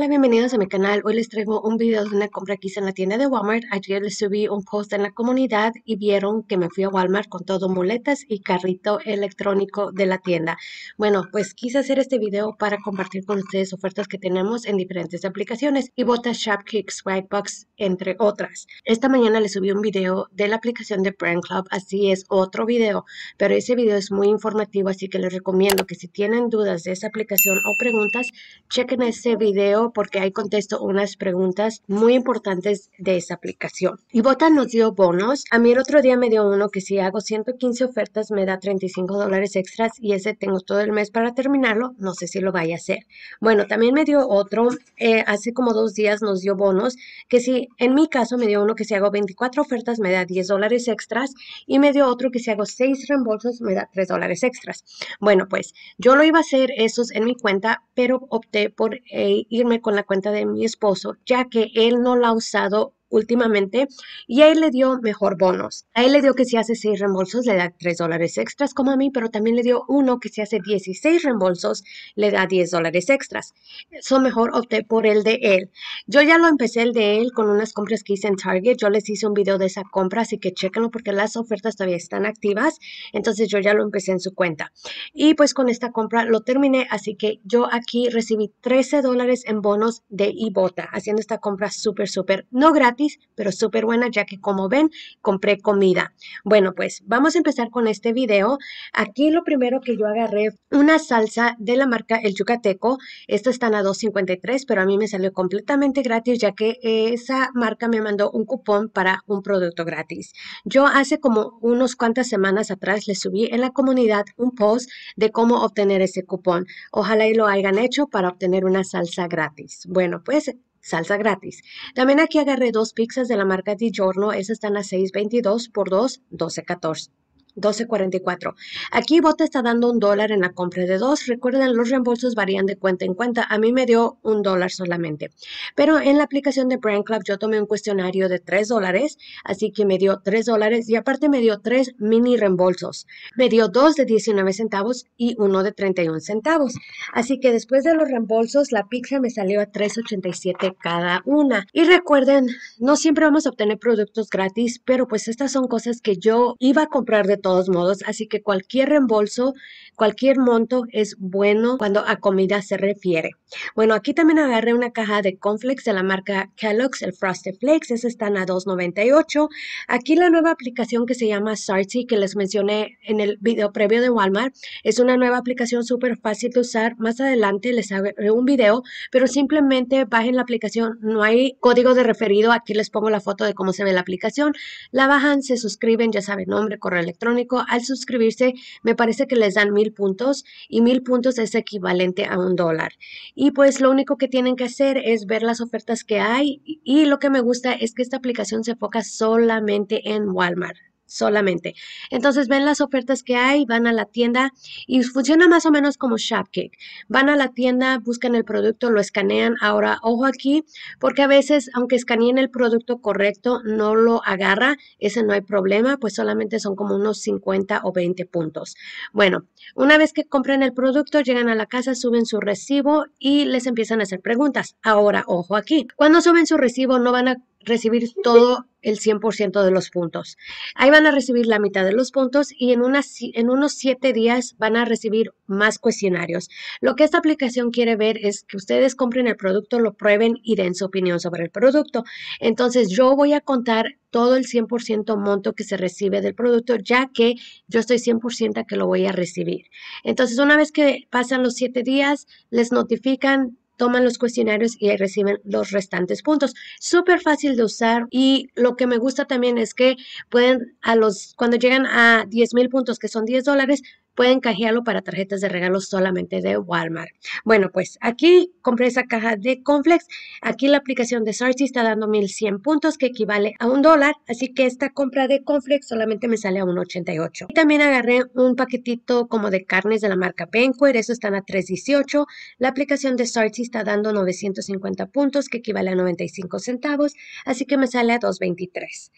Hola, bienvenidos a mi canal. Hoy les traigo un video de una compra que hice en la tienda de Walmart. Ayer les subí un post en la comunidad y vieron que me fui a Walmart con todo muletas y carrito electrónico de la tienda. Bueno, pues quise hacer este video para compartir con ustedes ofertas que tenemos en diferentes aplicaciones y botas Shopkick, Swagbox, entre otras. Esta mañana les subí un video de la aplicación de Brand Club, así es otro video, pero ese video es muy informativo, así que les recomiendo que si tienen dudas de esa aplicación o preguntas, chequen ese video porque ahí contesto unas preguntas muy importantes de esa aplicación. Y Bota nos dio bonos. A mí el otro día me dio uno que si hago 115 ofertas me da 35 dólares extras y ese tengo todo el mes para terminarlo. No sé si lo vaya a hacer. Bueno, también me dio otro. Eh, hace como dos días nos dio bonos que si en mi caso me dio uno que si hago 24 ofertas me da 10 dólares extras y me dio otro que si hago 6 reembolsos me da 3 dólares extras. Bueno, pues yo lo iba a hacer esos en mi cuenta, pero opté por eh, irme con la cuenta de mi esposo, ya que él no la ha usado últimamente y a él le dio mejor bonos. A él le dio que si hace 6 reembolsos le da 3 dólares extras como a mí, pero también le dio uno que si hace 16 reembolsos le da 10 dólares extras. Eso mejor opté por el de él. Yo ya lo empecé el de él con unas compras que hice en Target. Yo les hice un video de esa compra, así que chéquenlo porque las ofertas todavía están activas. Entonces yo ya lo empecé en su cuenta. Y pues con esta compra lo terminé, así que yo aquí recibí 13 dólares en bonos de Ibota haciendo esta compra súper, súper, no gratis pero súper buena ya que como ven, compré comida. Bueno, pues vamos a empezar con este video. Aquí lo primero que yo agarré, una salsa de la marca El Yucateco. Esta están a $2.53, pero a mí me salió completamente gratis ya que esa marca me mandó un cupón para un producto gratis. Yo hace como unos cuantas semanas atrás le subí en la comunidad un post de cómo obtener ese cupón. Ojalá y lo hayan hecho para obtener una salsa gratis. Bueno, pues salsa gratis. También aquí agarré dos pizzas de la marca Di Giorno, esas están a 6.22 por 2, 12.14. 12.44. Aquí Bota está dando un dólar en la compra de dos. Recuerden, los reembolsos varían de cuenta en cuenta. A mí me dio un dólar solamente. Pero en la aplicación de Brand Club yo tomé un cuestionario de tres dólares, así que me dio tres dólares y aparte me dio tres mini reembolsos. Me dio dos de 19 centavos y uno de 31 centavos. Así que después de los reembolsos, la pizza me salió a 3.87 cada una. Y recuerden, no siempre vamos a obtener productos gratis, pero pues estas son cosas que yo iba a comprar de todo modos, así que cualquier reembolso, cualquier monto es bueno cuando a comida se refiere. Bueno, aquí también agarré una caja de Conflex de la marca Kellogg's, el Frosted Flakes, esa están a $2.98. Aquí la nueva aplicación que se llama Sarty, que les mencioné en el video previo de Walmart, es una nueva aplicación súper fácil de usar. Más adelante les hago un video, pero simplemente bajen la aplicación, no hay código de referido, aquí les pongo la foto de cómo se ve la aplicación, la bajan, se suscriben, ya saben, nombre, correo electrónico al suscribirse, me parece que les dan mil puntos y mil puntos es equivalente a un dólar. Y pues lo único que tienen que hacer es ver las ofertas que hay y lo que me gusta es que esta aplicación se enfoca solamente en Walmart solamente. Entonces ven las ofertas que hay, van a la tienda y funciona más o menos como Shopkick. Van a la tienda, buscan el producto, lo escanean. Ahora, ojo aquí, porque a veces, aunque escaneen el producto correcto, no lo agarra. Ese no hay problema, pues solamente son como unos 50 o 20 puntos. Bueno, una vez que compren el producto, llegan a la casa, suben su recibo y les empiezan a hacer preguntas. Ahora, ojo aquí. Cuando suben su recibo, no van a recibir todo el 100% de los puntos. Ahí van a recibir la mitad de los puntos y en, en unos siete días van a recibir más cuestionarios. Lo que esta aplicación quiere ver es que ustedes compren el producto, lo prueben y den su opinión sobre el producto. Entonces yo voy a contar todo el 100% monto que se recibe del producto, ya que yo estoy 100% que lo voy a recibir. Entonces una vez que pasan los siete días, les notifican toman los cuestionarios y reciben los restantes puntos. Súper fácil de usar y lo que me gusta también es que pueden a los, cuando llegan a 10 mil puntos, que son 10 dólares, pueden canjearlo para tarjetas de regalo solamente de Walmart. Bueno, pues aquí compré esa caja de Conflex. Aquí la aplicación de Sarty está dando 1100 puntos, que equivale a un dólar. Así que esta compra de Conflex solamente me sale a 1.88. Y también agarré un paquetito como de carnes de la marca Benquer. Eso están a 3.18. La aplicación de Sarty está dando 950 puntos, que equivale a 95 centavos. Así que me sale a 2.23.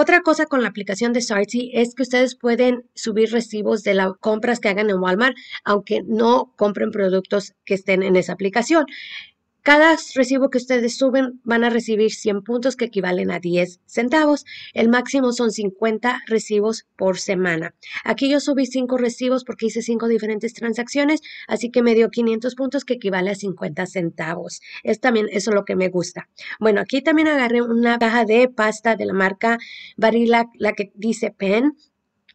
Otra cosa con la aplicación de Sarty es que ustedes pueden subir recibos de las compras que hagan en Walmart, aunque no compren productos que estén en esa aplicación. Cada recibo que ustedes suben van a recibir 100 puntos que equivalen a 10 centavos. El máximo son 50 recibos por semana. Aquí yo subí 5 recibos porque hice 5 diferentes transacciones, así que me dio 500 puntos que equivale a 50 centavos. Es también eso lo que me gusta. Bueno, aquí también agarré una caja de pasta de la marca Barilla, la que dice Pen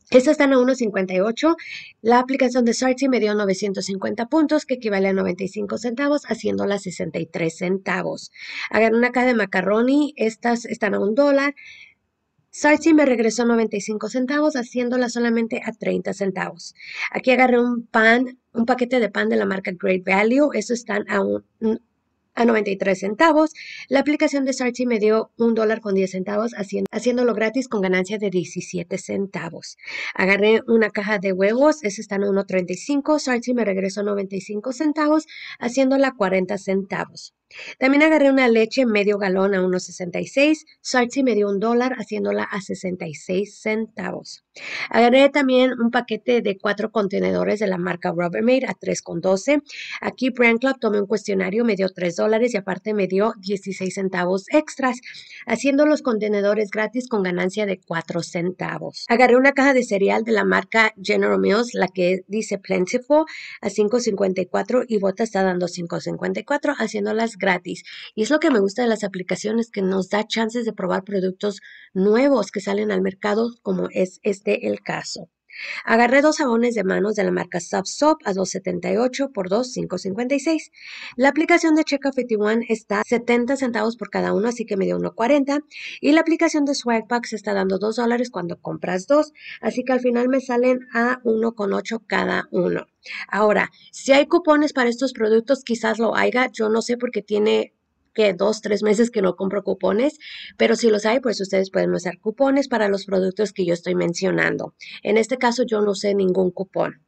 estas están a 1.58. La aplicación de Sarti me dio 950 puntos, que equivale a 95 centavos, haciéndola 63 centavos. Agarré una caja de macaroni, estas están a un dólar. me regresó 95 centavos, haciéndola solamente a 30 centavos. Aquí agarré un pan, un paquete de pan de la marca Great Value. Eso están a un, a 93 centavos. La aplicación de Sarchi me dio un dólar con 10 centavos, haciéndolo gratis con ganancia de 17 centavos. Agarré una caja de huevos, ese está en 1.35. Sarchi me regresó 95 centavos, haciéndola 40 centavos. También agarré una leche medio galón a 1.66. Sarchi me dio un dólar haciéndola a 66 centavos. Agarré también un paquete de cuatro contenedores de la marca Rubbermaid a 3.12. Aquí Brand Club tomé un cuestionario, me dio 3 dólares y aparte me dio 16 centavos extras, haciendo los contenedores gratis con ganancia de 4 centavos. Agarré una caja de cereal de la marca General Mills, la que dice Plentiful, a 5.54 y Bota está dando 5.54, haciéndolas gratis. Y es lo que me gusta de las aplicaciones, que nos da chances de probar productos nuevos que salen al mercado, como es este el caso. Agarré dos jabones de manos de la marca Sub a 2.78 por 2.556. La aplicación de Checkout 51 está 70 centavos por cada uno, así que me dio 1.40. Y la aplicación de Swagbucks está dando 2 dólares cuando compras dos, así que al final me salen a 1.8 cada uno. Ahora, si hay cupones para estos productos, quizás lo haya. Yo no sé porque tiene que dos, tres meses que no compro cupones, pero si los hay, pues ustedes pueden usar cupones para los productos que yo estoy mencionando. En este caso, yo no usé ningún cupón.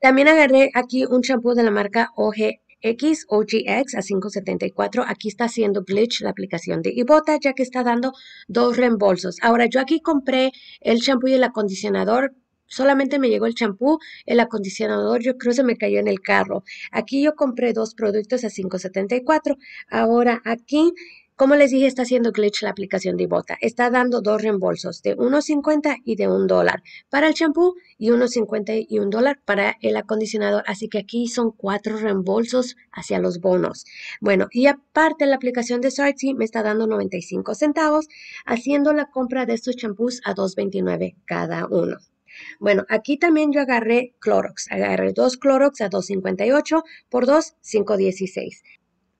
También agarré aquí un champú de la marca OGX, OGX a 574. Aquí está haciendo glitch la aplicación de Ibota, ya que está dando dos reembolsos. Ahora, yo aquí compré el shampoo y el acondicionador solamente me llegó el champú, el acondicionador, yo creo que se me cayó en el carro. Aquí yo compré dos productos a 5.74. Ahora aquí como les dije, está haciendo glitch la aplicación de Ibota. Está dando dos reembolsos de 1.50 y de un dólar para el champú y 1.50 y $1 dólar para el acondicionador. Así que aquí son cuatro reembolsos hacia los bonos. Bueno, y aparte la aplicación de Sarti me está dando 95 centavos haciendo la compra de estos champús a 2.29 cada uno. Bueno, aquí también yo agarré Clorox. Agarré dos Clorox a 2.58 por 2, 5.16.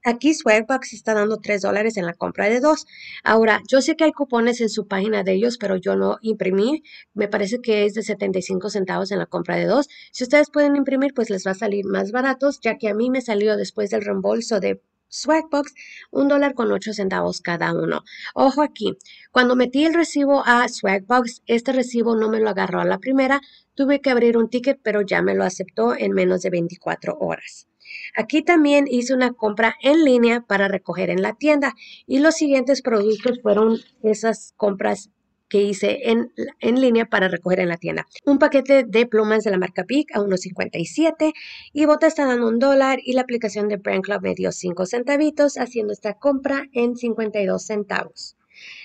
Aquí Swagbucks está dando 3 dólares en la compra de dos. Ahora, yo sé que hay cupones en su página de ellos, pero yo no imprimí. Me parece que es de 75 centavos en la compra de dos. Si ustedes pueden imprimir, pues les va a salir más baratos, ya que a mí me salió después del reembolso de Swagbox, un dólar con ocho centavos cada uno. Ojo aquí, cuando metí el recibo a Swagbox, este recibo no me lo agarró a la primera, tuve que abrir un ticket, pero ya me lo aceptó en menos de 24 horas. Aquí también hice una compra en línea para recoger en la tienda y los siguientes productos fueron esas compras que hice en, línea para recoger en la tienda. Un paquete de plumas de la marca Peak a 1.57 y botas está dando un dólar y la aplicación de Brand Club me dio 5 centavitos haciendo esta compra en 52 centavos.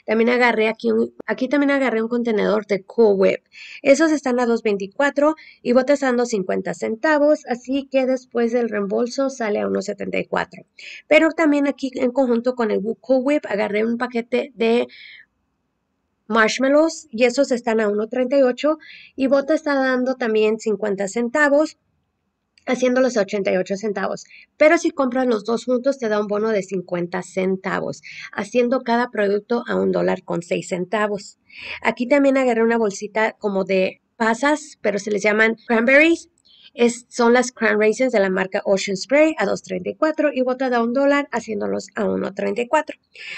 También agarré aquí, un, aquí también agarré un contenedor de Co-Web. Esos están a 2.24 y botas dando 50 centavos, así que después del reembolso sale a 1.74. Pero también aquí en conjunto con el Co-Web agarré un paquete de marshmallows y esos están a 1.38 y Bota está dando también 50 centavos haciéndolos a 88 centavos. Pero si compras los dos juntos, te da un bono de 50 centavos, haciendo cada producto a un dólar con 6 centavos. Aquí también agarré una bolsita como de pasas, pero se les llaman cranberries son las Crown Raisins de la marca Ocean Spray a 2.34 y bota da un dólar haciéndolos a 1.34.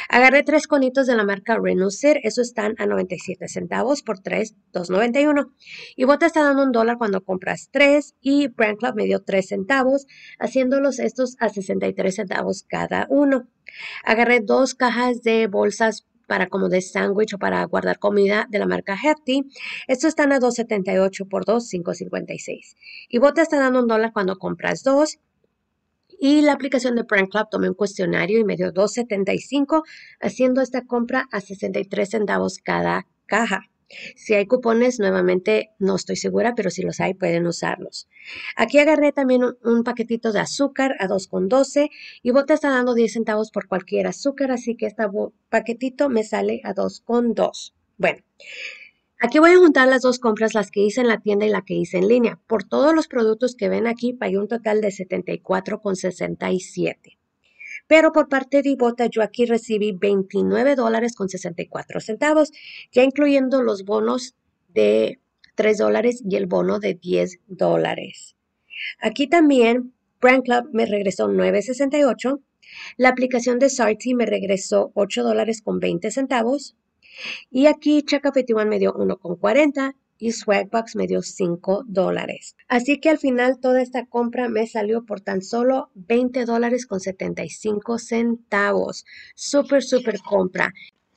Agarré tres conitos de la marca Renucer, esos están a 97 centavos por $3.291. 2.91. Y Bota está dando un dólar cuando compras tres y Brand Club me dio tres centavos, haciéndolos estos a 63 centavos cada uno. Agarré dos cajas de bolsas para como de sándwich o para guardar comida de la marca Hefty. Estos están a 2.78 por 2, 5.56. Y vos te está dando un dólar cuando compras dos. Y la aplicación de Prank Club tomé un cuestionario y me dio 2.75, haciendo esta compra a 63 centavos cada caja. Si hay cupones, nuevamente no estoy segura, pero si los hay pueden usarlos. Aquí agarré también un, paquetito de azúcar a 2,12 y te está dando 10 centavos por cualquier azúcar, así que este paquetito me sale a 2,2. Bueno. Aquí voy a juntar las dos compras, las que hice en la tienda y la que hice en línea. Por todos los productos que ven aquí, pagué un total de 74,67 pero por parte de Ibota yo aquí recibí 29 con 64 ya incluyendo los bonos de 3 y el bono de 10 Aquí también Brand Club me regresó 9.68, la aplicación de Sarti me regresó 8 con 20 y aquí Chaka One me dio 1.40 y Swagbox me dio 5 dólares. Así que al final toda esta compra me salió por tan solo 20 dólares con 75 centavos. Súper, súper compra.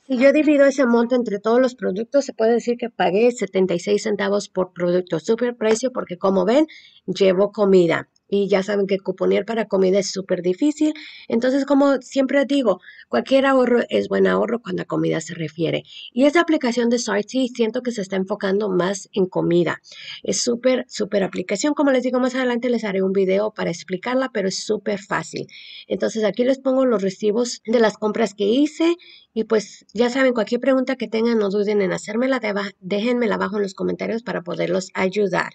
Si yo divido ese monto entre todos los productos, se puede decir que pagué 76 centavos por producto. Súper precio porque como ven, llevo comida y ya saben que cuponer para comida es súper difícil. Entonces, como siempre digo, cualquier ahorro es buen ahorro cuando a comida se refiere. Y esta aplicación de Sarty siento que se está enfocando más en comida. Es súper, súper aplicación. Como les digo, más adelante les haré un video para explicarla, pero es súper fácil. Entonces, aquí les pongo los recibos de las compras que hice y pues ya saben, cualquier pregunta que tengan, no duden en hacérmela, déjenmela abajo en los comentarios para poderlos ayudar.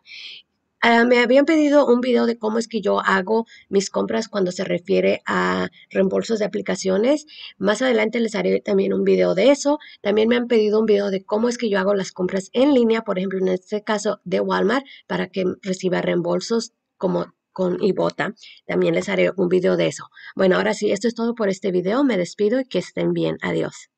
Ah, me habían pedido un video de cómo es que yo hago mis compras cuando se refiere a reembolsos de aplicaciones. Más adelante les haré también un video de eso. También me han pedido un video de cómo es que yo hago las compras en línea, por ejemplo, en este caso de Walmart, para que reciba reembolsos como con Ibota. También les haré un video de eso. Bueno, ahora sí, esto es todo por este video. Me despido y que estén bien. Adiós.